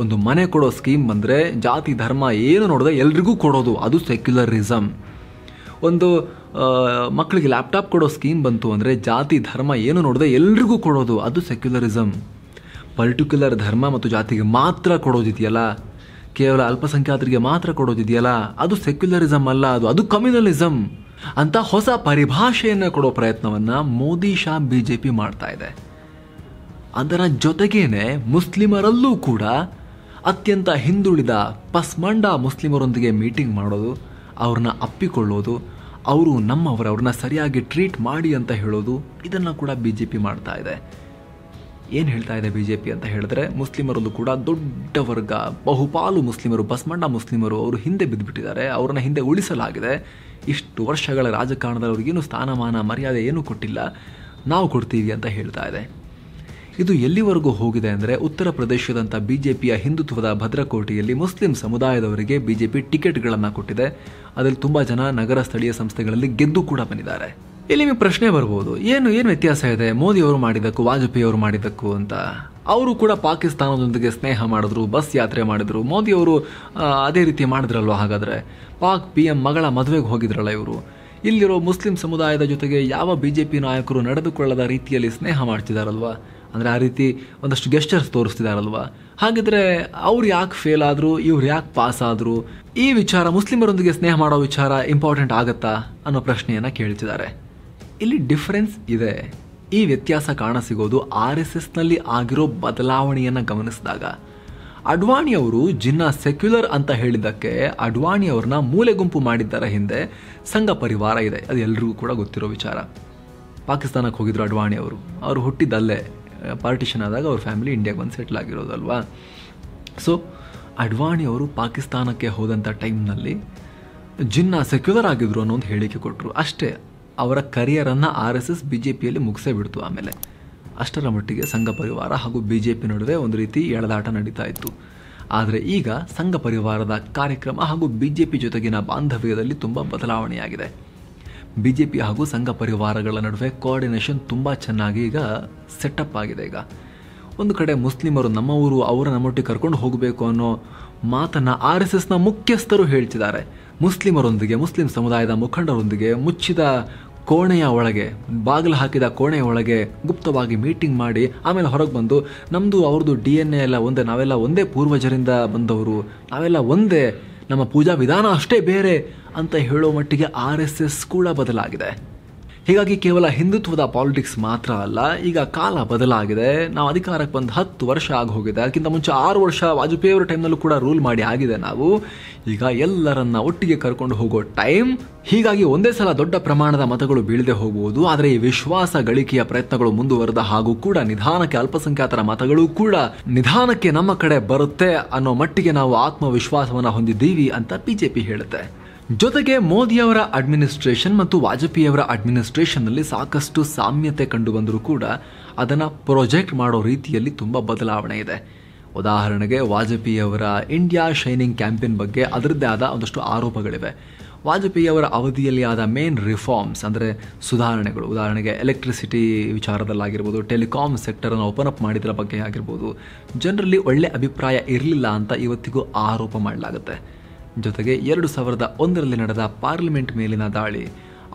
Speaker 1: ಒಂದು ಮನೆ ಕೊಡೋ ಸ್ಕೀಮ್ ಬಂದರೆ ಜಾತಿ ಧರ್ಮ ಏನು ನೋಡಿದೆ ಎಲ್ರಿಗೂ ಕೊಡೋದು ಅದು ಸೆಕ್ಯುಲರಿಸಮ್ ಒಂದು ಮಕ್ಕಳಿಗೆ ಲ್ಯಾಪ್ಟಾಪ್ ಕೊಡೋ ಸ್ಕೀಮ್ ಬಂತು ಅಂದರೆ ಜಾತಿ ಧರ್ಮ ಏನು ನೋಡಿದೆ ಎಲ್ರಿಗೂ ಕೊಡೋದು ಅದು ಸೆಕ್ಯುಲರಿಸಮ್ ಪರ್ಟಿಕ್ಯುಲರ್ ಧರ್ಮ ಮತ್ತು ಜಾತಿಗೆ ಮಾತ್ರ ಕೊಡೋದಿದೆಯಲ್ಲ ಕೇವಲ ಅಲ್ಪಸಂಖ್ಯಾತರಿಗೆ ಮಾತ್ರ ಕೊಡೋದಿದೆಯಲ್ಲ ಅದು ಸೆಕ್ಯುಲರಿಸಮ್ ಅಲ್ಲ ಅದು ಅದು ಕಮ್ಯುನಲಿಸಮ್ ಅಂತ ಹೊಸ ಪರಿಭಾಷೆಯನ್ನು ಕೊಡೋ ಪ್ರಯತ್ನವನ್ನು Modi Shah B J P ಮಾಡ್ತಾ ಇದೆ ಅದರ ಜೊತೆಗೇನೆ ಮುಸ್ಲಿಮರಲ್ಲೂ ಕೂಡ ಅತ್ಯಂತ ಹಿಂದುಳಿದ ಪಸ್ಮಂಡ ಮುಸ್ಲಿಮರೊಂದಿಗೆ ಮೀಟಿಂಗ್ ಮಾಡೋದು ಅವ್ರನ್ನ ಅಪ್ಪಿಕೊಳ್ಳೋದು ಅವರು ನಮ್ಮವರು ಅವ್ರನ್ನ ಸರಿಯಾಗಿ ಟ್ರೀಟ್ ಮಾಡಿ ಅಂತ ಹೇಳೋದು ಇದನ್ನು ಕೂಡ ಬಿ ಜೆ ಪಿ ಮಾಡ್ತಾ ಇದೆ ಏನು ಹೇಳ್ತಾ ಇದೆ ಬಿ ಜೆ ಪಿ ಅಂತ ಹೇಳಿದ್ರೆ ಮುಸ್ಲಿಮರಲ್ಲೂ ಕೂಡ ದೊಡ್ಡ ವರ್ಗ ಬಹುಪಾಲು ಮುಸ್ಲಿಮರು ಪಸ್ಮಂಡ ಮುಸ್ಲಿಮರು ಅವರು ಹಿಂದೆ ಬಿದ್ದುಬಿಟ್ಟಿದ್ದಾರೆ ಅವ್ರನ್ನ ಹಿಂದೆ ಉಳಿಸಲಾಗಿದೆ ಇಷ್ಟು ವರ್ಷಗಳ ರಾಜಕಾರಣದವ್ರಿಗೇನು ಸ್ಥಾನಮಾನ ಮರ್ಯಾದೆ ಏನೂ ಕೊಟ್ಟಿಲ್ಲ ನಾವು ಕೊಡ್ತೀವಿ ಅಂತ ಹೇಳ್ತಾ ಇದೆ ಇದು ಎಲ್ಲಿವರೆಗೂ ಹೋಗಿದೆ ಅಂದರೆ ಉತ್ತರ ಪ್ರದೇಶದಂಥ ಬಿ ಜೆ ಪಿಯ ಹಿಂದುತ್ವದ ಭದ್ರಕೋಟೆಯಲ್ಲಿ ಮುಸ್ಲಿಂ ಸಮುದಾಯದವರಿಗೆ ಬಿ ಜೆ ಪಿ ಟಿಕೆಟ್ಗಳನ್ನು ಕೊಟ್ಟಿದೆ ಅದರಲ್ಲಿ ತುಂಬ ಜನ ನಗರ ಸ್ಥಳೀಯ ಸಂಸ್ಥೆಗಳಲ್ಲಿ ಗೆದ್ದು ಕೂಡ ಬಂದಿದ್ದಾರೆ ಇಲ್ಲಿ ನಿಮಗೆ ಪ್ರಶ್ನೆ ಬರ್ಬೋದು ಏನು ಏನು ವ್ಯತ್ಯಾಸ ಇದೆ ಮೋದಿಯವರು ಮಾಡಿದ್ದಕ್ಕೂ ವಾಜಪೇಯಿ ಅವರು ಮಾಡಿದ್ದಕ್ಕೂ ಅಂತ ಅವರು ಕೂಡ ಪಾಕಿಸ್ತಾನದೊಂದಿಗೆ ಸ್ನೇಹ ಮಾಡಿದ್ರು ಬಸ್ ಯಾತ್ರೆ ಮಾಡಿದರು ಅವರು ಅದೇ ರೀತಿ ಮಾಡಿದ್ರಲ್ವ ಹಾಗಾದರೆ ಪಾಕ್ ಪಿ ಎಂ ಮಗಳ ಮದುವೆಗೆ ಹೋಗಿದ್ರಲ್ಲ ಇವರು ಇಲ್ಲಿರೋ ಮುಸ್ಲಿಂ ಸಮುದಾಯದ ಜೊತೆಗೆ ಯಾವ ಬಿ ಜೆ ಪಿ ನಾಯಕರು ನಡೆದುಕೊಳ್ಳದ ರೀತಿಯಲ್ಲಿ ಸ್ನೇಹ ಮಾಡ್ತಿದಾರಲ್ವ ಅಂದರೆ ಆ ರೀತಿ ಒಂದಷ್ಟು ಗೆಸ್ಟರ್ಸ್ ತೋರಿಸ್ತಿದಾರಲ್ವಾ ಹಾಗಿದ್ರೆ ಅವ್ರು ಯಾಕೆ ಫೇಲ್ ಆದರು ಇವ್ರು ಯಾಕೆ ಪಾಸ್ ಆದರು ಈ ವಿಚಾರ ಮುಸ್ಲಿಮರೊಂದಿಗೆ ಸ್ನೇಹ ಮಾಡೋ ವಿಚಾರ ಇಂಪಾರ್ಟೆಂಟ್ ಆಗತ್ತಾ ಅನ್ನೋ ಪ್ರಶ್ನೆಯನ್ನು ಕೇಳ್ತಿದ್ದಾರೆ ಇಲ್ಲಿ ಡಿಫ್ರೆನ್ಸ್ ಇದೆ ಈ ವ್ಯತ್ಯಾಸ ಕಾಣಸಿಗೋದು ಆರ್ ಎಸ್ ಎಸ್ನಲ್ಲಿ ಆಗಿರೋ ಬದಲಾವಣೆಯನ್ನು ಗಮನಿಸಿದಾಗ ಅಡ್ವಾಣಿಯವರು ಜಿನ್ನ ಸೆಕ್ಯುಲರ್ ಅಂತ ಹೇಳಿದ್ದಕ್ಕೆ ಅಡ್ವಾಣಿಯವ್ರನ್ನ ಮೂಲೆ ಗುಂಪು ಮಾಡಿದ್ದರ ಹಿಂದೆ ಸಂಘ ಪರಿವಾರ ಇದೆ ಅದು ಎಲ್ರಿಗೂ ಕೂಡ ಗೊತ್ತಿರೋ ವಿಚಾರ ಪಾಕಿಸ್ತಾನಕ್ಕೆ ಹೋಗಿದ್ರು ಅಡ್ವಾಣಿಯವರು ಅವರು ಹುಟ್ಟಿದ್ದಲ್ಲೇ ಪಾರ್ಟಿಷನ್ ಆದಾಗ ಅವ್ರ ಫ್ಯಾಮಿಲಿ ಇಂಡಿಯಾಗೆ ಬಂದು ಸೆಟ್ಲ್ ಆಗಿರೋದಲ್ವಾ ಸೊ ಅಡ್ವಾಣಿಯವರು ಪಾಕಿಸ್ತಾನಕ್ಕೆ ಹೋದಂಥ ಟೈಮ್ನಲ್ಲಿ ಜಿನ್ನ ಸೆಕ್ಯುಲರ್ ಆಗಿದ್ರು ಅನ್ನೋ ಒಂದು ಹೇಳಿಕೆ ಕೊಟ್ಟರು ಅಷ್ಟೇ ಅವರ ಕರಿಯರನ್ನು R S S B J ಪಿಯಲ್ಲಿ ಮುಗಿಸೇ ಬಿಡ್ತು ಆಮೇಲೆ ಅಷ್ಟರ ಮಟ್ಟಿಗೆ ಸಂಘ ಪರಿವಾರ ಹಾಗೂ ಬಿ ಜೆ ಪಿ ನಡುವೆ ಒಂದು ರೀತಿ ಎಳೆದಾಟ ನಡೀತಾ ಇತ್ತು ಆದರೆ ಈಗ ಸಂಘ ಪರಿವಾರದ ಕಾರ್ಯಕ್ರಮ ಹಾಗೂ ಬಿ ಜೆ ಪಿ ಜೊತೆಗಿನ ಬಾಂಧವ್ಯದಲ್ಲಿ ತುಂಬ ಬದಲಾವಣೆಯಾಗಿದೆ ಬಿ ಜೆ ಪಿ ಹಾಗೂ ಸಂಘ ಪರಿವಾರಗಳ ನಡುವೆ ಕೋಆರ್ಡಿನೇಷನ್ ತುಂಬ ಚೆನ್ನಾಗಿ ಈಗ ಸೆಟಪ್ ಆಗಿದೆ ಈಗ ಒಂದು ಕಡೆ ಮುಸ್ಲಿಮರು ನಮ್ಮ ಊರು ಅವರ ನಮ್ಮೊಟ್ಟಿಗೆ ಕರ್ಕೊಂಡು ಹೋಗಬೇಕು ಅನ್ನೋ ಮಾತನ್ನು ಆರ್ ಎಸ್ ಎಸ್ನ ಮುಖ್ಯಸ್ಥರು ಹೇಳ್ತಿದ್ದಾರೆ ಮುಸ್ಲಿಮರೊಂದಿಗೆ ಮುಸ್ಲಿಂ ಸಮುದಾಯದ ಮುಖಂಡರೊಂದಿಗೆ ಮುಚ್ಚಿದ ಕೋಣೆಯ ಒಳಗೆ ಬಾಗಿಲು ಹಾಕಿದ ಕೋಣೆಯ ಒಳಗೆ ಗುಪ್ತವಾಗಿ ಮೀಟಿಂಗ್ ಮಾಡಿ ಆಮೇಲೆ ಹೊರಗೆ ಬಂದು ನಮ್ಮದು ಅವ್ರದ್ದು ಡಿ ಎನ್ ಎ ಎಲ್ಲ ಒಂದೇ ನಾವೆಲ್ಲ ಒಂದೇ ಪೂರ್ವಜರಿಂದ ಬಂದವರು ನಾವೆಲ್ಲ ಒಂದೇ ನಮ್ಮ ಪೂಜಾ ವಿಧಾನ ಅಷ್ಟೇ ಬೇರೆ ಅಂತ ಹೇಳೋ ಮಟ್ಟಿಗೆ ಆರ್ ಎಸ್ ಎಸ್ ಕೂಡ ಬದಲಾಗಿದೆ ಹೀಗಾಗಿ ಕೇವಲ ಹಿಂದುತ್ವದ ಪಾಲಿಟಿಕ್ಸ್ ಮಾತ್ರ ಅಲ್ಲ ಈಗ ಕಾಲ ಬದಲಾಗಿದೆ ನಾವು ಅಧಿಕಾರಕ್ಕೆ ಬಂದು ಹತ್ತು ವರ್ಷ ಆಗಿ ಹೋಗಿದೆ ಅದಕ್ಕಿಂತ ಮುಂಚೆ ಆರು ವರ್ಷ ವಾಜಪೇಯಿ ಅವರ ಟೈಮ್ನಲ್ಲೂ ಕೂಡ ರೂಲ್ ಮಾಡಿ ಆಗಿದೆ ನಾವು ಈಗ ಎಲ್ಲರನ್ನ ಒಟ್ಟಿಗೆ ಕರ್ಕೊಂಡು ಹೋಗೋ ಟೈಮ್ ಹೀಗಾಗಿ ಒಂದೇ ಸಲ ದೊಡ್ಡ ಪ್ರಮಾಣದ ಮತಗಳು ಬೀಳದೆ ಹೋಗುವುದು ಆದರೆ ಈ ವಿಶ್ವಾಸ ಗಳಿಕೆಯ ಪ್ರಯತ್ನಗಳು ಮುಂದುವರೆದ ಹಾಗೂ ಕೂಡ ನಿಧಾನಕ್ಕೆ ಅಲ್ಪಸಂಖ್ಯಾತರ ಮತಗಳು ಕೂಡ ನಿಧಾನಕ್ಕೆ ನಮ್ಮ ಕಡೆ ಬರುತ್ತೆ ಅನ್ನೋ ಮಟ್ಟಿಗೆ ನಾವು ಆತ್ಮವಿಶ್ವಾಸವನ್ನು ಹೊಂದಿದ್ದೀವಿ ಅಂತ ಬಿಜೆಪಿ ಹೇಳುತ್ತೆ ಜೊತೆಗೆ ಮೋದಿಯವರ ಅಡ್ಮಿನಿಸ್ಟ್ರೇಷನ್ ಮತ್ತು ವಾಜಪೇಯಿಯವರ ಅಡ್ಮಿನಿಸ್ಟ್ರೇಷನ್ನಲ್ಲಿ ಸಾಕಷ್ಟು ಸಾಮ್ಯತೆ ಕಂಡುಬಂದರೂ ಕೂಡ ಅದನ್ನು ಪ್ರೊಜೆಕ್ಟ್ ಮಾಡೋ ರೀತಿಯಲ್ಲಿ ತುಂಬ ಬದಲಾವಣೆ ಇದೆ ಉದಾಹರಣೆಗೆ ವಾಜಪೇಯಿಯವರ ಇಂಡಿಯಾ ಶೈನಿಂಗ್ ಕ್ಯಾಂಪೇನ್ ಬಗ್ಗೆ ಅದರದ್ದೇ ಆದ ಒಂದಷ್ಟು ಆರೋಪಗಳಿವೆ ವಾಜಪೇಯಿಯವರ ಅವಧಿಯಲ್ಲಿ ಆದ ಮೇನ್ ರಿಫಾರ್ಮ್ಸ್ ಅಂದರೆ ಸುಧಾರಣೆಗಳು ಉದಾಹರಣೆಗೆ ಎಲೆಕ್ಟ್ರಿಸಿಟಿ ವಿಚಾರದಲ್ಲಾಗಿರ್ಬೋದು ಟೆಲಿಕಾಮ್ ಸೆಕ್ಟರನ್ನು ಓಪನ್ ಅಪ್ ಮಾಡಿದ್ರ ಬಗ್ಗೆ ಆಗಿರ್ಬೋದು ಜನರಲ್ಲಿ ಒಳ್ಳೆ ಅಭಿಪ್ರಾಯ ಇರಲಿಲ್ಲ ಅಂತ ಇವತ್ತಿಗೂ ಆರೋಪ ಮಾಡಲಾಗುತ್ತೆ ಜೊತೆಗೆ ಎರಡು ಸಾವಿರದ ಒಂದರಲ್ಲಿ ನಡೆದ ಪಾರ್ಲಿಮೆಂಟ್ ಮೇಲಿನ ದಾಳಿ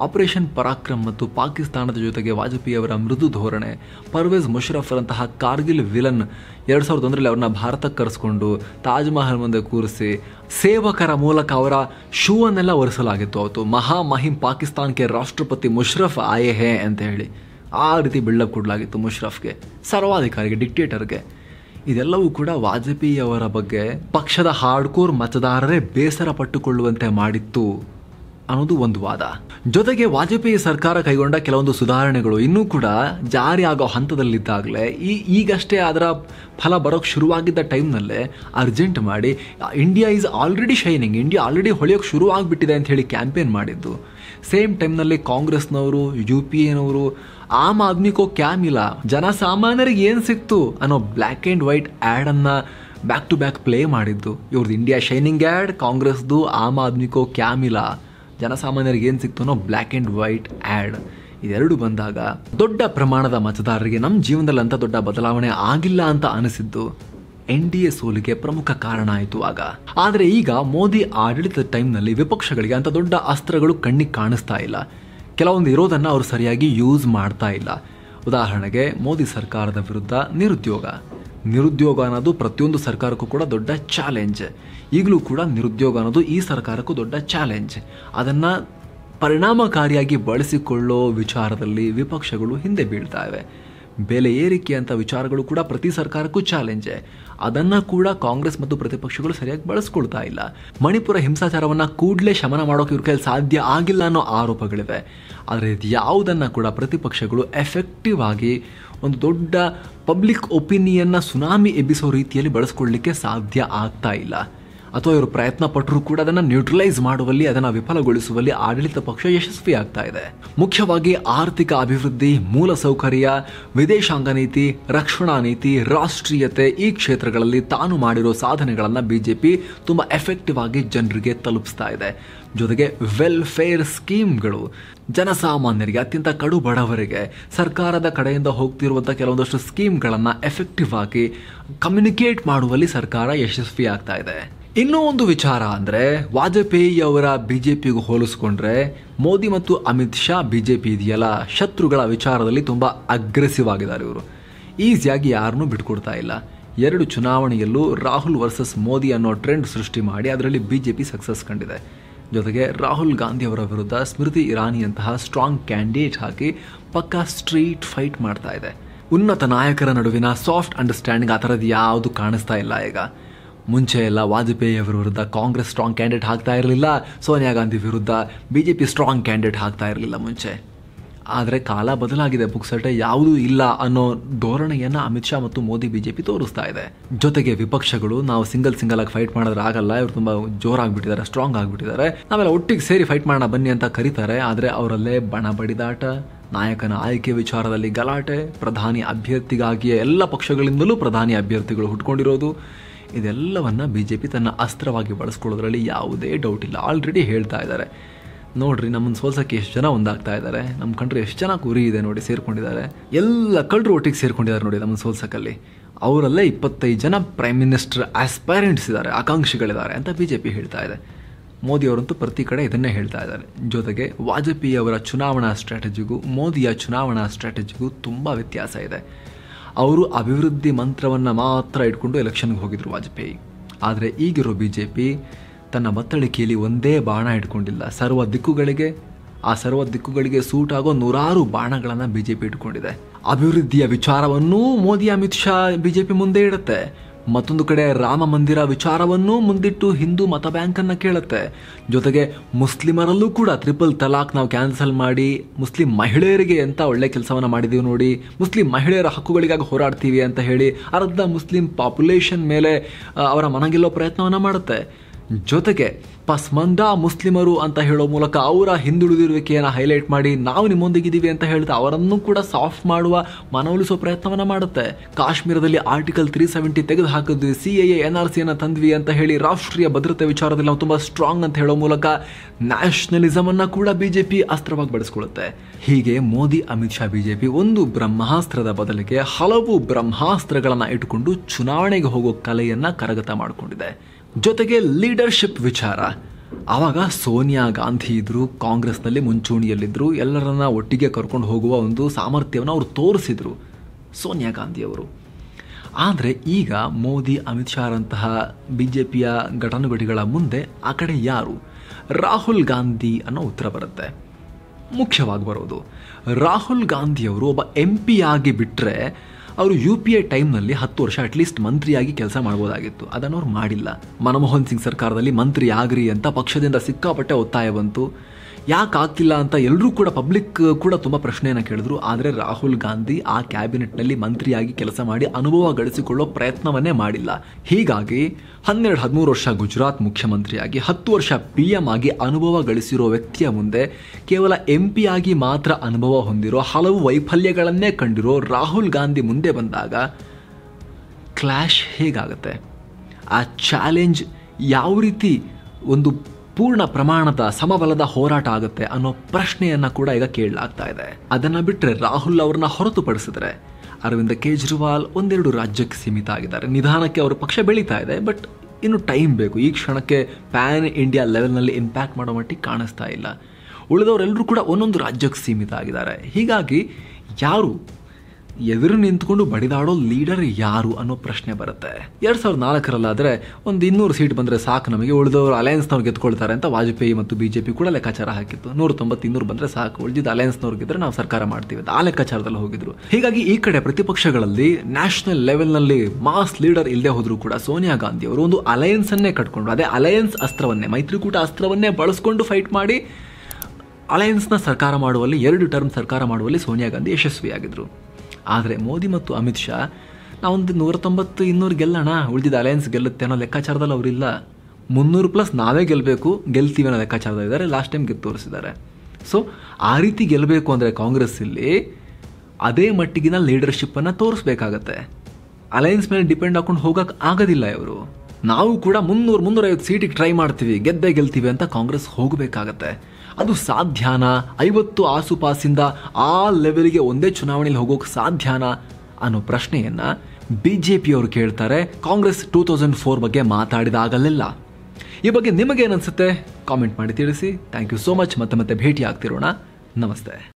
Speaker 1: ಆಪರೇಷನ್ ಪರಾಕ್ರಮ್ ಮತ್ತು ಪಾಕಿಸ್ತಾನದ ಜೊತೆಗೆ ವಾಜಪೇಯಿ ಅವರ ಮೃದು ಧೋರಣೆ ಪರ್ವೇಜ್ ಮುಷರಫ್ರಂತಹ ಕಾರ್ಗಿಲ್ ವಿಲನ್ ಎರಡು ಸಾವಿರದ ಒಂದರಲ್ಲಿ ಅವರನ್ನ ಭಾರತಕ್ಕೆ ಕರೆಸ್ಕೊಂಡು ತಾಜ್ ಮುಂದೆ ಕೂರಿಸಿ ಸೇವಕರ ಮೂಲಕ ಅವರ ಶೂವನ್ನೆಲ್ಲ ಒರೆಸಲಾಗಿತ್ತು ಅವತ್ತು ಮಹಾ ಮಹಿಮ್ ಪಾಕಿಸ್ತಾನಕ್ಕೆ ರಾಷ್ಟ್ರಪತಿ ಮುಷರಫ್ ಆಯೇ ಹೇ ಅಂತ ಹೇಳಿ ಆ ರೀತಿ ಬಿಳ್ಳಪ್ ಕೊಡಲಾಗಿತ್ತು ಮುಷ್ರಫ್ಗೆ ಸರ್ವಾಧಿಕಾರಿಗೆ ಡಿಕ್ಟೇಟರ್ಗೆ ಇದೆಲ್ಲವೂ ಕೂಡ ವಾಜಪೇಯಿ ಅವರ ಬಗ್ಗೆ ಪಕ್ಷದ ಹಾಡ್ಕೋರ್ ಮತದಾರರೇ ಬೇಸರ ಪಟ್ಟುಕೊಳ್ಳುವಂತೆ ಮಾಡಿತ್ತು ಅನ್ನೋದು ಒಂದು ವಾದ ಜೊತೆಗೆ ವಾಜಪೇಯಿ ಸರ್ಕಾರ ಕೈಗೊಂಡ ಕೆಲವೊಂದು ಸುಧಾರಣೆಗಳು ಇನ್ನೂ ಕೂಡ ಜಾರಿ ಆಗೋ ಹಂತದಲ್ಲಿದ್ದಾಗಲೇ ಈ ಈಗಷ್ಟೇ ಅದರ ಫಲ ಬರೋಕ್ಕೆ ಶುರುವಾಗಿದ್ದ ಟೈಮ್ನಲ್ಲೇ ಅರ್ಜೆಂಟ್ ಮಾಡಿ India is already shining India already ಹೊಳೆಯೋಕ್ಕೆ ಶುರು ಆಗಿಬಿಟ್ಟಿದೆ ಅಂತ ಹೇಳಿ ಕ್ಯಾಂಪೇನ್ ಮಾಡಿದ್ದು ಸೇಮ್ ಟೈಮ್ನಲ್ಲಿ ಕಾಂಗ್ರೆಸ್ನವರು ಯು ಪಿ ಎನವರು ಆಮ್ ಆದ್ಮಿಕೋ ಕ್ಯಾ ಜನ ಸಾಮಾನ್ಯರಿಗೆ ಏನು ಸಿಕ್ತು ಅನ್ನೋ ಬ್ಲ್ಯಾಕ್ ಆ್ಯಂಡ್ ವೈಟ್ ಅನ್ನ ಬ್ಯಾಕ್ ಟು ಬ್ಯಾಕ್ ಪ್ಲೇ ಮಾಡಿದ್ದು ಇವ್ರದ್ದು ಇಂಡಿಯಾ ಶೈನಿಂಗ್ ಆ್ಯಡ್ ಕಾಂಗ್ರೆಸ್ದು ಆಮ್ ಆದ್ಮಿಕೋ ಕ್ಯಾ ಮಿಲ ಜನಸಾಮಾನ್ಯರಿಗೆ ಏನು ಸಿಕ್ತು ಅನ್ನೋ ಬ್ಲ್ಯಾಕ್ ಆ್ಯಂಡ್ ವೈಟ್ ಆ್ಯಡ್ ಇದೆರಡು ಬಂದಾಗ ದೊಡ್ಡ ಪ್ರಮಾಣದ ಮತದಾರರಿಗೆ ನಮ್ಮ ಜೀವನದಲ್ಲಿ ಅಂತ ದೊಡ್ಡ ಬದಲಾವಣೆ ಆಗಿಲ್ಲ ಅಂತ ಅನಿಸಿದ್ದು ಎನ್ ಡಿ ಎ ಸೋಲಿಗೆ ಪ್ರಮುಖ ಕಾರಣ ಆಯಿತು ಆಗ ಆದರೆ ಈಗ ಮೋದಿ ಆಡಳಿತದ ಟೈಮ್ನಲ್ಲಿ ವಿಪಕ್ಷಗಳಿಗೆ ಅಂಥ ದೊಡ್ಡ ಅಸ್ತ್ರಗಳು ಕಣ್ಣಿಗೆ ಕಾಣಿಸ್ತಾ ಇಲ್ಲ ಕೆಲವೊಂದು ಇರೋದನ್ನು ಅವರು ಸರಿಯಾಗಿ ಯೂಸ್ ಮಾಡ್ತಾ ಇಲ್ಲ ಉದಾಹರಣೆಗೆ ಮೋದಿ ಸರ್ಕಾರದ ವಿರುದ್ಧ ನಿರುದ್ಯೋಗ ನಿರುದ್ಯೋಗ ಅನ್ನೋದು ಪ್ರತಿಯೊಂದು ಸರ್ಕಾರಕ್ಕೂ ಕೂಡ ದೊಡ್ಡ ಚಾಲೆಂಜ್ ಈಗಲೂ ಕೂಡ ನಿರುದ್ಯೋಗ ಅನ್ನೋದು ಈ ಸರ್ಕಾರಕ್ಕೂ ದೊಡ್ಡ ಚಾಲೆಂಜ್ ಅದನ್ನು ಪರಿಣಾಮಕಾರಿಯಾಗಿ ಬಳಸಿಕೊಳ್ಳೋ ವಿಚಾರದಲ್ಲಿ ವಿಪಕ್ಷಗಳು ಹಿಂದೆ ಬೀಳ್ತಾ ಇವೆ ಬೆಲೆ ಏರಿಕೆ ಅಂತ ವಿಚಾರಗಳು ಕೂಡ ಪ್ರತಿ ಸರ್ಕಾರಕ್ಕೂ ಚಾಲೆಂಜ್ ಅದನ್ನ ಕೂಡ ಕಾಂಗ್ರೆಸ್ ಮತ್ತು ಪ್ರತಿಪಕ್ಷಗಳು ಸರಿಯಾಗಿ ಬಳಸ್ಕೊಳ್ತಾ ಇಲ್ಲ ಮಣಿಪುರ ಹಿಂಸಾಚಾರವನ್ನ ಕೂಡಲೇ ಶಮನ ಮಾಡೋಕೆ ಇವ್ರ ಕೈಯಲ್ಲಿ ಸಾಧ್ಯ ಆಗಿಲ್ಲ ಅನ್ನೋ ಆರೋಪಗಳಿವೆ ಆದರೆ ಯಾವುದನ್ನ ಕೂಡ ಪ್ರತಿಪಕ್ಷಗಳು ಎಫೆಕ್ಟಿವ್ ಆಗಿ ಒಂದು ದೊಡ್ಡ ಪಬ್ಲಿಕ್ ಒಪಿನಿಯನ್ನ ಸುನಾಮಿ ಎಬ್ಬಿಸೋ ರೀತಿಯಲ್ಲಿ ಬಳಸ್ಕೊಳ್ಲಿಕ್ಕೆ ಸಾಧ್ಯ ಆಗ್ತಾ ಇಲ್ಲ ಅಥವಾ ಇವರು ಪ್ರಯತ್ನ ಪಟ್ಟರು ಕೂಡ ಅದನ್ನು ನ್ಯೂಟ್ರಲೈಸ್ ಮಾಡುವಲ್ಲಿ ಅದನ್ನು ವಿಫಲಗೊಳಿಸುವಲ್ಲಿ ಆಡಳಿತ ಪಕ್ಷ ಯಶಸ್ವಿ ಆಗ್ತಾ ಇದೆ ಮುಖ್ಯವಾಗಿ ಆರ್ಥಿಕ ಅಭಿವೃದ್ಧಿ ಮೂಲ ಸೌಕರ್ಯ ವಿದೇಶಾಂಗ ನೀತಿ ರಕ್ಷಣಾ ನೀತಿ ರಾಷ್ಟ್ರೀಯತೆ ಈ ಕ್ಷೇತ್ರಗಳಲ್ಲಿ ತಾನು ಮಾಡಿರೋ ಸಾಧನೆಗಳನ್ನು ಬಿಜೆಪಿ ತುಂಬಾ ಎಫೆಕ್ಟಿವ್ ಆಗಿ ಜನರಿಗೆ ತಲುಪಿಸ್ತಾ ಇದೆ ಜೊತೆಗೆ ವೆಲ್ಫೇರ್ ಸ್ಕೀಮ್ಗಳು ಜನಸಾಮಾನ್ಯರಿಗೆ ಅತ್ಯಂತ ಕಡು ಬಡವರಿಗೆ ಸರ್ಕಾರದ ಕಡೆಯಿಂದ ಹೋಗ್ತಿರುವಂಥ ಕೆಲವೊಂದಷ್ಟು ಸ್ಕೀಮ್ಗಳನ್ನು ಎಫೆಕ್ಟಿವ್ ಆಗಿ ಕಮ್ಯುನಿಕೇಟ್ ಮಾಡುವಲ್ಲಿ ಸರ್ಕಾರ ಯಶಸ್ವಿ ಆಗ್ತಾ ಇದೆ ಇನ್ನೂ ಒಂದು ವಿಚಾರ ಅಂದರೆ ವಾಜಪೇಯಿ ಅವರ ಬಿಜೆಪಿಗೂ ಹೋಲಿಸ್ಕೊಂಡ್ರೆ ಮೋದಿ ಮತ್ತು ಅಮಿತ್ ಶಾ ಬಿಜೆಪಿ ಇದೆಯಲ್ಲ ಶತ್ರುಗಳ ವಿಚಾರದಲ್ಲಿ ತುಂಬ ಅಗ್ರೆಸಿವ್ ಆಗಿದ್ದಾರೆ ಇವರು ಈಸಿಯಾಗಿ ಯಾರನ್ನೂ ಬಿಟ್ಕೊಡ್ತಾ ಇಲ್ಲ ಎರಡು ಚುನಾವಣೆಯಲ್ಲೂ ರಾಹುಲ್ ವರ್ಸಸ್ ಮೋದಿ ಅನ್ನೋ ಟ್ರೆಂಡ್ ಸೃಷ್ಟಿ ಮಾಡಿ ಅದರಲ್ಲಿ ಬಿಜೆಪಿ ಸಕ್ಸಸ್ ಕಂಡಿದೆ ಜೊತೆಗೆ ರಾಹುಲ್ ಗಾಂಧಿ ಅವರ ವಿರುದ್ಧ ಸ್ಮೃತಿ ಇರಾನಿಯಂತಹ ಸ್ಟ್ರಾಂಗ್ ಕ್ಯಾಂಡಿಡೇಟ್ ಹಾಕಿ ಪಕ್ಕಾ ಸ್ಟ್ರೀಟ್ ಫೈಟ್ ಮಾಡ್ತಾ ಇದೆ ಉನ್ನತ ನಾಯಕರ ನಡುವಿನ ಸಾಫ್ಟ್ ಅಂಡರ್ಸ್ಟ್ಯಾಂಡಿಂಗ್ ಆ ಥರದ್ದು ಯಾವುದು ಕಾಣಿಸ್ತಾ ಇಲ್ಲ ಈಗ ಮುಂಚೆ ಎಲ್ಲ ವಾಜಪೇಯಿ ಅವರ ವಿರುದ್ಧ ಕಾಂಗ್ರೆಸ್ ಸ್ಟ್ರಾಂಗ್ ಕ್ಯಾಂಡಿಡೇಟ್ ಹಾಕ್ತಾ ಇರಲಿಲ್ಲ ಸೋನಿಯಾ ಗಾಂಧಿ ವಿರುದ್ಧ B J P strong candidate ಹಾಕ್ತಾ ಇರಲಿಲ್ಲ ಮುಂಚೆ ಆದರೆ ಕಾಲ ಬದಲಾಗಿದೆ ಪುಕ್ಸಟೆ ಯಾವುದೂ ಇಲ್ಲ ಅನ್ನೋ ಧೋರಣೆಯನ್ನು ಅಮಿತ್ ಶಾ ಮತ್ತು ಮೋದಿ ಬಿಜೆಪಿ ತೋರಿಸ್ತಾ ಇದೆ ಜೊತೆಗೆ ವಿಪಕ್ಷಗಳು ನಾವು ಸಿಂಗಲ್ ಸಿಂಗಲ್ ಆಗಿ ಫೈಟ್ ಮಾಡಿದ್ರೆ ಆಗಲ್ಲ ಇವರು ತುಂಬಾ ಜೋರಾಗ್ಬಿಟ್ಟಿದ್ದಾರೆ ಸ್ಟ್ರಾಂಗ್ ಆಗಿಬಿಟ್ಟಿದ್ದಾರೆ ನಾವೆಲ್ಲ ಒಟ್ಟಿಗೆ ಸೇರಿ ಫೈಟ್ ಮಾಡೋಣ ಬನ್ನಿ ಅಂತ ಕರೀತಾರೆ ಆದರೆ ಅವರಲ್ಲೇ ಬಣ ಬಡಿದಾಟ ನಾಯಕನ ಆಯ್ಕೆ ವಿಚಾರದಲ್ಲಿ ಗಲಾಟೆ ಪ್ರಧಾನಿ ಅಭ್ಯರ್ಥಿಗಾಗಿಯೇ ಎಲ್ಲ ಪಕ್ಷಗಳಿಂದಲೂ ಪ್ರಧಾನಿ ಅಭ್ಯರ್ಥಿಗಳು ಹುಟ್ಕೊಂಡಿರೋದು ಇದೆಲ್ಲವನ್ನು ಬಿ ಜೆ ಪಿ ತನ್ನ ಅಸ್ತ್ರವಾಗಿ ಬಳಸ್ಕೊಳ್ಳೋದ್ರಲ್ಲಿ ಯಾವುದೇ ಡೌಟ್ ಇಲ್ಲ ಆಲ್ರೆಡಿ ಹೇಳ್ತಾ ಇದ್ದಾರೆ ನೋಡ್ರಿ ನಮ್ಮನ್ನು ಸೋಲ್ಸೋಕ್ಕೆ ಎಷ್ಟು ಜನ ಒಂದಾಗ್ತಾ ಇದ್ದಾರೆ ನಮ್ಮ ಕಂಟ್ರಿ ಎಷ್ಟು ಜನ ಗುರಿ ಇದೆ ನೋಡಿ ಸೇರ್ಕೊಂಡಿದ್ದಾರೆ ಎಲ್ಲ ಕಳ್ಳರು ಒಟ್ಟಿಗೆ ಸೇರ್ಕೊಂಡಿದ್ದಾರೆ ನೋಡಿ ನಮ್ಮನ್ನು ಸೋಲ್ಸೋಕ್ಕಲ್ಲಿ ಅವರಲ್ಲೇ ಇಪ್ಪತ್ತೈದು ಜನ ಪ್ರೈಮ್ ಮಿನಿಸ್ಟರ್ ಆಸ್ಪೈರೆಂಟ್ಸ್ ಇದ್ದಾರೆ ಆಕಾಂಕ್ಷಿಗಳಿದ್ದಾರೆ ಅಂತ ಬಿ ಜೆ ಪಿ ಹೇಳ್ತಾ ಇದೆ ಮೋದಿ ಅವರಂತೂ ಪ್ರತಿ ಕಡೆ ಇದನ್ನೇ ಹೇಳ್ತಾ ಇದ್ದಾರೆ ಜೊತೆಗೆ ವಾಜಪೇಯಿ ಅವರ ಚುನಾವಣಾ ಸ್ಟ್ರಾಟಜಿಗೂ ಮೋದಿಯ ಚುನಾವಣಾ ಸ್ಟ್ರಾಟಜಿಗೂ ತುಂಬ ವ್ಯತ್ಯಾಸ ಇದೆ ಅವರು ಅಭಿವೃದ್ಧಿ ಮಂತ್ರವನ್ನು ಮಾತ್ರ ಇಟ್ಕೊಂಡು ಎಲೆಕ್ಷನ್ಗೆ ಹೋಗಿದ್ರು ವಾಜಪೇಯಿ ಆದರೆ ಈಗಿರೋ ಬಿ ಜೆ ಪಿ ತನ್ನ ಬತ್ತಳಿಕೆಯಲ್ಲಿ ಒಂದೇ ಬಾಣ ಇಟ್ಕೊಂಡಿಲ್ಲ ಸರ್ವ ದಿಕ್ಕುಗಳಿಗೆ ಆ ಸರ್ವ ದಿಕ್ಕುಗಳಿಗೆ ಸೂಟ್ ಆಗೋ ನೂರಾರು ಬಾಣಗಳನ್ನು ಬಿ ಜೆ ಪಿ ಇಟ್ಕೊಂಡಿದೆ ಅಭಿವೃದ್ಧಿಯ ವಿಚಾರವನ್ನೂ Modi Amit Shah B J P ಮುಂದೆ ಇಡುತ್ತೆ ಮತ್ತೊಂದು ಕಡೆ ರಾಮ ಮಂದಿರ ವಿಚಾರವನ್ನೂ ಮುಂದಿಟ್ಟು ಹಿಂದೂ ಮತ ಬ್ಯಾಂಕನ್ನು ಕೇಳುತ್ತೆ ಜೊತೆಗೆ ಮುಸ್ಲಿಮರಲ್ಲೂ ಕೂಡ ತ್ರಿಪಲ್ ತಲಾಖ್ ನಾವು ಕ್ಯಾನ್ಸಲ್ ಮಾಡಿ ಮುಸ್ಲಿಂ ಮಹಿಳೆಯರಿಗೆ ಎಂತ ಒಳ್ಳೆ ಕೆಲಸವನ್ನು ಮಾಡಿದೀವಿ ನೋಡಿ ಮುಸ್ಲಿಂ ಮಹಿಳೆಯರ ಹಕ್ಕುಗಳಿಗಾಗಿ ಹೋರಾಡ್ತೀವಿ ಅಂತ ಹೇಳಿ ಅರ್ಧ ಮುಸ್ಲಿಂ ಪಾಪ್ಯುಲೇಷನ್ ಮೇಲೆ ಅವರ ಮನಗೆಲ್ಲೋ ಪ್ರಯತ್ನವನ್ನು ಮಾಡುತ್ತೆ ಜೊತೆಗೆ ಪಸ್ಮಂದ ಮುಸ್ಲಿಮರು ಅಂತ ಹೇಳೋ ಮೂಲಕ ಅವರ ಹಿಂದುಳಿದಿರುವಿಕೆಯನ್ನು ಹೈಲೈಟ್ ಮಾಡಿ ನಾವು ನಿಮ್ಮೊಂದಿಗಿದ್ದೀವಿ ಅಂತ ಹೇಳ್ತಾ ಅವರನ್ನು ಕೂಡ ಸಾಫ್ಟ್ ಮಾಡುವ ಮನವೊಲಿಸುವ ಪ್ರಯತ್ನವನ್ನು ಮಾಡುತ್ತೆ ಕಾಶ್ಮೀರದಲ್ಲಿ ಆರ್ಟಿಕಲ್ ತ್ರೀ ಸೆವೆಂಟಿ ತೆಗೆದು ಹಾಕಿದ್ವಿ ಸಿ ಎ ಎನ್ ಆರ್ ಸಿಯನ್ನು ತಂದ್ವಿ ಅಂತ ಹೇಳಿ ರಾಷ್ಟ್ರೀಯ ಭದ್ರತೆ ವಿಚಾರದಲ್ಲಿ ನಾವು ತುಂಬ ಸ್ಟ್ರಾಂಗ್ ಅಂತ ಹೇಳೋ ಮೂಲಕ ನ್ಯಾಷನಲಿಸಮನ್ನು ಕೂಡ ಬಿ ಜೆ ಪಿ ಅಸ್ತ್ರವಾಗಿ ಬಳಸ್ಕೊಳ್ಳುತ್ತೆ ಹೀಗೆ Modi Amit Shah B J P ಒಂದು ಬ್ರಹ್ಮಾಸ್ತ್ರದ ಬದಲಿಗೆ ಹಲವು ಬ್ರಹ್ಮಾಸ್ತ್ರಗಳನ್ನು ಇಟ್ಟುಕೊಂಡು ಚುನಾವಣೆಗೆ ಹೋಗೋ ಕಲೆಯನ್ನು ಕರಗತ ಮಾಡಿಕೊಂಡಿದೆ ಜೊತೆಗೆ ಲೀಡರ್ಶಿಪ್ ವಿಚಾರ ಆವಾಗ ಸೋನಿಯಾ ಗಾಂಧಿ ಇದ್ದರು ಕಾಂಗ್ರೆಸ್ನಲ್ಲಿ ಮುಂಚೂಣಿಯಲ್ಲಿದ್ದರು ಎಲ್ಲರನ್ನ ಒಟ್ಟಿಗೆ ಕರ್ಕೊಂಡು ಹೋಗುವ ಒಂದು ಸಾಮರ್ಥ್ಯವನ್ನು ಅವರು ತೋರಿಸಿದರು ಸೋನಿಯಾ ಗಾಂಧಿಯವರು ಆದರೆ ಈಗ ಮೋದಿ ಅಮಿತ್ ಶಾರಂತಹ ಬಿ ಜೆ ಪಿಯ ಘಟಾನುಘಟಿಗಳ ಮುಂದೆ ಆ ಕಡೆ ಯಾರು ರಾಹುಲ್ ಗಾಂಧಿ ಅನ್ನೋ ಉತ್ತರ ಬರುತ್ತೆ ಮುಖ್ಯವಾಗಿ ಬರೋದು ರಾಹುಲ್ ಗಾಂಧಿಯವರು ಒಬ್ಬ ಎಂ ಪಿ ಆಗಿ ಬಿಟ್ಟರೆ ಅವರು ಯು ಪಿ ಎ ಟೈಮ್ನಲ್ಲಿ ಹತ್ತು ವರ್ಷ ಅಟ್ಲೀಸ್ಟ್ ಮಂತ್ರಿಯಾಗಿ ಕೆಲಸ ಮಾಡಬಹುದಾಗಿತ್ತು ಅದನ್ನು ಅವ್ರು ಮಾಡಿಲ್ಲ ಮನಮೋಹನ್ ಸಿಂಗ್ ಸರ್ಕಾರದಲ್ಲಿ ಮಂತ್ರಿ ಆಗ್ರಿ ಅಂತ ಪಕ್ಷದಿಂದ ಸಿಕ್ಕಾಪಟ್ಟೆ ಒತ್ತಾಯ ಬಂತು ಯಾಕೆ ಆಗ್ತಿಲ್ಲ ಅಂತ ಎಲ್ಲರೂ ಕೂಡ ಪಬ್ಲಿಕ್ ಕೂಡ ತುಂಬ ಪ್ರಶ್ನೆಯನ್ನು ಕೇಳಿದ್ರು ಆದರೆ ರಾಹುಲ್ ಗಾಂಧಿ ಆ ಕ್ಯಾಬಿನೆಟ್ನಲ್ಲಿ ಮಂತ್ರಿಯಾಗಿ ಕೆಲಸ ಮಾಡಿ ಅನುಭವ ಗಳಿಸಿಕೊಳ್ಳೋ ಪ್ರಯತ್ನವನ್ನೇ ಮಾಡಿಲ್ಲ ಹೀಗಾಗಿ ಹನ್ನೆರಡು ಹದಿಮೂರು ವರ್ಷ ಗುಜರಾತ್ ಮುಖ್ಯಮಂತ್ರಿಯಾಗಿ ಹತ್ತು ವರ್ಷ ಪಿ ಎಂ ಆಗಿ ಅನುಭವ ಗಳಿಸಿರೋ ವ್ಯಕ್ತಿಯ ಮುಂದೆ ಕೇವಲ ಎಂ ಪಿ ಆಗಿ ಮಾತ್ರ ಅನುಭವ ಹೊಂದಿರೋ ಹಲವು ವೈಫಲ್ಯಗಳನ್ನೇ ಕಂಡಿರೋ ರಾಹುಲ್ ಗಾಂಧಿ ಮುಂದೆ ಬಂದಾಗ ಕ್ಲಾಶ್ ಹೇಗಾಗುತ್ತೆ ಆ ಚಾಲೆಂಜ್ ಯಾವ ರೀತಿ ಒಂದು ಪೂರ್ಣ ಪ್ರಮಾಣದ ಸಮಬಲದ ಹೋರಾಟ ಆಗುತ್ತೆ ಅನ್ನೋ ಪ್ರಶ್ನೆಯನ್ನ ಕೂಡ ಈಗ ಕೇಳಲಾಗ್ತಾ ಇದೆ ಅದನ್ನ ಬಿಟ್ಟರೆ ರಾಹುಲ್ ಅವ್ರನ್ನ ಹೊರತುಪಡಿಸಿದ್ರೆ ಅರವಿಂದ ಕೇಜ್ರಿವಾಲ್ ಒಂದೆರಡು ರಾಜ್ಯಕ್ಕೆ ಸೀಮಿತ ಆಗಿದ್ದಾರೆ ನಿಧಾನಕ್ಕೆ ಅವರ ಪಕ್ಷ ಬೆಳೀತಾ ಇದೆ ಬಟ್ ಇನ್ನು ಟೈಮ್ ಬೇಕು ಈ ಕ್ಷಣಕ್ಕೆ ಪ್ಯಾನ್ ಇಂಡಿಯಾ ಲೆವೆಲ್ನಲ್ಲಿ ಇಂಪ್ಯಾಕ್ಟ್ ಮಾಡೋ ಮಟ್ಟಿಗೆ ಕಾಣಿಸ್ತಾ ಇಲ್ಲ ಉಳಿದವರೆಲ್ಲರೂ ಕೂಡ ಒಂದೊಂದು ರಾಜ್ಯಕ್ಕೆ ಸೀಮಿತ ಆಗಿದ್ದಾರೆ ಹೀಗಾಗಿ ಯಾರು ಎದುರು ನಿಂತ್ಕೊಂಡು ಬಡಿದಾಡೋ ಲೀಡರ್ ಯಾರು ಅನ್ನೋ ಪ್ರಶ್ನೆ ಬರುತ್ತೆ ಎರಡ್ ಸಾವಿರದ ನಾಲ್ಕರಲ್ಲಾದ್ರೆ ಒಂದು ಇನ್ನೂರು ಸೀಟ್ ಬಂದ್ರೆ ಸಾಕು ನಮಗೆ ಉಳಿದವರು ಅಲಯನ್ಸ್ನವ್ರು ಗೆದ್ಕೊಳ್ತಾರೆ ಅಂತ ವಾಜಪೇಯಿ ಮತ್ತು ಬಿಜೆಪಿ ಕೂಡ ಲೆಕ್ಕಾಚಾರ ಹಾಕಿತ್ತು ನೂರ ತೊಂಬತ್ತು ಇನ್ನೂರು ಬಂದ್ರೆ ಸಾಕು ಉಳಿದಿದ್ದು ಅಲಯನ್ಸ್ನವ್ರು ಗೆದ್ರೆ ನಾವು ಸರ್ಕಾರ ಮಾಡ್ತೀವಿ ಆ ಲೆಕ್ಕಾಚಾರದಲ್ಲಿ ಹೋಗಿದ್ರು ಹೀಗಾಗಿ ಈ ಕಡೆ ಪ್ರತಿಪಕ್ಷಗಳಲ್ಲಿ ನ್ಯಾಷನಲ್ ಲೆವೆಲ್ ನಲ್ಲಿ ಮಾಸ್ ಲೀಡರ್ ಇಲ್ಲದೆ ಹೋದ್ರು ಕೂಡ ಸೋನಿಯಾ ಗಾಂಧಿ ಅವರು ಒಂದು ಅಲಯನ್ಸ್ ಅನ್ನೇ ಕಟ್ಕೊಂಡು ಅದೇ ಅಲಯನ್ಸ್ ಅಸ್ತ್ರವನ್ನೇ ಮೈತ್ರಿಕೂಟ ಅಸ್ತ್ರವನ್ನೇ ಬಳಸ್ಕೊಂಡು ಫೈಟ್ ಮಾಡಿ ಅಲಯನ್ಸ್ನ ಸರ್ಕಾರ ಮಾಡುವಲ್ಲಿ ಎರಡು ಟರ್ಮ್ ಸರ್ಕಾರ ಮಾಡುವಲ್ಲಿ ಸೋನಿಯಾ ಗಾಂಧಿ ಯಶಸ್ವಿಯಾಗಿದ್ರು ಆದರೆ ಮೋದಿ ಮತ್ತು ಅಮಿತ್ ಶಾ ನಾವೊಂದು ನೂರ ತೊಂಬತ್ತು ಇನ್ನೂರು ಗೆಲ್ಲೋಣ ಉಳಿದಿದ್ದ ಅಲಯನ್ಸ್ ಗೆಲ್ಲುತ್ತೆ ಅನ್ನೋ ಲೆಕ್ಕಾಚಾರದಲ್ಲಿ ಅವರಿಲ್ಲ ಮುನ್ನೂರು ಪ್ಲಸ್ ನಾವೇ ಗೆಲ್ಲಬೇಕು ಗೆಲ್ತೀವಿ ಅನ್ನೋ ಲೆಕ್ಕಾಚಾರದಲ್ಲಿದ್ದಾರೆ ಲಾಸ್ಟ್ ಟೈಮ್ ಗೆದ್ದು ತೋರಿಸಿದ್ದಾರೆ ಸೊ ಆ ರೀತಿ ಗೆಲ್ಲಬೇಕು ಅಂದರೆ ಇಲ್ಲಿ ಅದೇ ಮಟ್ಟಿಗಿನ ಲೀಡರ್ಶಿಪ್ಪನ್ನು ತೋರಿಸ್ಬೇಕಾಗತ್ತೆ ಅಲಯನ್ಸ್ ಮೇಲೆ ಡಿಪೆಂಡ್ ಹಾಕೊಂಡು ಹೋಗೋಕೆ ಆಗೋದಿಲ್ಲ ಇವರು ನಾವು ಕೂಡ ಮುನ್ನೂರು ಮುನ್ನೂರೈವತ್ತು ಸೀಟಿಗೆ ಟ್ರೈ ಮಾಡ್ತೀವಿ ಗೆದ್ದೇ ಗೆಲ್ತೀವಿ ಅಂತ ಕಾಂಗ್ರೆಸ್ ಹೋಗಬೇಕಾಗತ್ತೆ ಅದು ಸಾಧ್ಯನಾ ಐವತ್ತು ಆಸುಪಾಸಿಂದ ಆ ಲೆವೆಲ್ಗೆ ಒಂದೇ ಚುನಾವಣೆಯಲ್ಲಿ ಹೋಗೋಕೆ ಸಾಧ್ಯನಾ ಅನ್ನೋ ಪ್ರಶ್ನೆಯನ್ನು ಬಿ ಜೆ ಪಿಯವರು ಕೇಳ್ತಾರೆ ಕಾಂಗ್ರೆಸ್ ಟೂ ತೌಸಂಡ್ ಫೋರ್ ಬಗ್ಗೆ ಮಾತಾಡಿದಾಗಲಿಲ್ಲ ಈ ಬಗ್ಗೆ ನಿಮಗೇನನ್ಸುತ್ತೆ ಕಾಮೆಂಟ್ ಮಾಡಿ ತಿಳಿಸಿ ಥ್ಯಾಂಕ್ ಯು ಸೋ ಮಚ್ ಮತ್ತೆ ಮತ್ತೆ ಭೇಟಿ ಆಗ್ತಿರೋಣ ನಮಸ್ತೆ